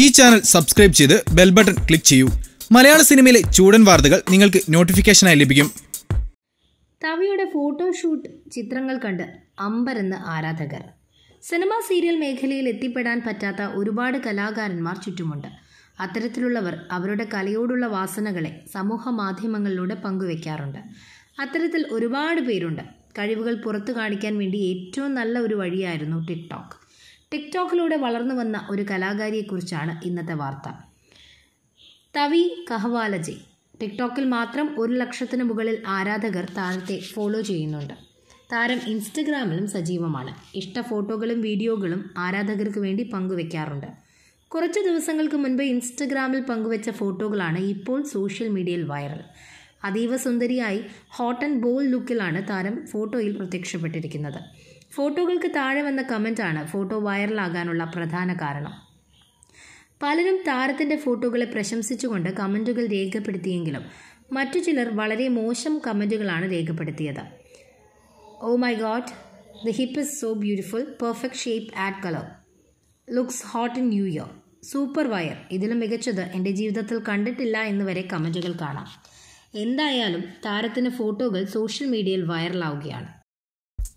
ഈ channel subscribe ചെയ്ത് bell button click ചെയ്യൂ മലയാള സിനിമയിലെ ചൂടൻ വാർത്തകൾ നിങ്ങൾക്ക് നോട്ടിഫിക്കേഷനായി ലഭിക്കും തവിയുടെ ഫോട്ടോഷൂട്ട് ചിത്രങ്ങൾ കണ്ട് അമ്പരന്ന് ആരാധകർ സിനിമ സീരിയൽ മേഖലയിൽ എത്തിപ്പെടാൻ പറ്റാത്ത ഒരുപാട് കലാകാരന്മാർ ചുറ്റുമുണ്ട് അത്തരത്തിലുള്ളവർ അവരുടെ കലയോടുള്ള വാസനകളെ സമൂഹ മാധ്യമങ്ങളിലൂടെ പങ്കുവെക്കാറുണ്ട് അത്തരത്തിൽ ഒരുപാട് പേരുണ്ട് കഴിവുകൾ പുറത്തു കാണിക്കാൻ വേണ്ടി ഏറ്റവും നല്ല ഒരു വഴിയായിരുന്നു ടിക്ടോക്ക് ടിക്ടോക്കിലൂടെ വളർന്നു വന്ന ഒരു കലാകാരിയെക്കുറിച്ചാണ് ഇന്നത്തെ വാർത്ത തവി കഹവാലജി ടിക്ടോക്കിൽ മാത്രം ഒരു ലക്ഷത്തിന് മുകളിൽ ആരാധകർ താരത്തെ ഫോളോ ചെയ്യുന്നുണ്ട് താരം ഇൻസ്റ്റഗ്രാമിലും സജീവമാണ് ഇഷ്ട ഫോട്ടോകളും വീഡിയോകളും ആരാധകർക്ക് വേണ്ടി പങ്കുവെക്കാറുണ്ട് കുറച്ച് ദിവസങ്ങൾക്ക് മുൻപ് ഇൻസ്റ്റഗ്രാമിൽ പങ്കുവെച്ച ഫോട്ടോകളാണ് ഇപ്പോൾ സോഷ്യൽ മീഡിയയിൽ വൈറൽ അതീവ സുന്ദരിയായി ഹോട്ട് ആൻഡ് ബോൾ ലുക്കിലാണ് താരം ഫോട്ടോയിൽ പ്രത്യക്ഷപ്പെട്ടിരിക്കുന്നത് ഫോട്ടോകൾക്ക് താഴെ വന്ന കമൻറ്റാണ് ഫോട്ടോ വൈറലാകാനുള്ള പ്രധാന കാരണം പലരും താരത്തിൻ്റെ ഫോട്ടോകളെ പ്രശംസിച്ചുകൊണ്ട് കമൻറ്റുകൾ രേഖപ്പെടുത്തിയെങ്കിലും മറ്റു ചിലർ വളരെ മോശം കമൻറ്റുകളാണ് രേഖപ്പെടുത്തിയത് oh my god the hip is so beautiful perfect shape and colour looks hot in new year super വയർ ഇതിലും മികച്ചത് എൻ്റെ ജീവിതത്തിൽ കണ്ടിട്ടില്ല എന്ന് വരെ കമൻറ്റുകൾ കാണാം എന്തായാലും താരത്തിൻ്റെ ഫോട്ടോകൾ സോഷ്യൽ മീഡിയയിൽ വൈറലാവുകയാണ്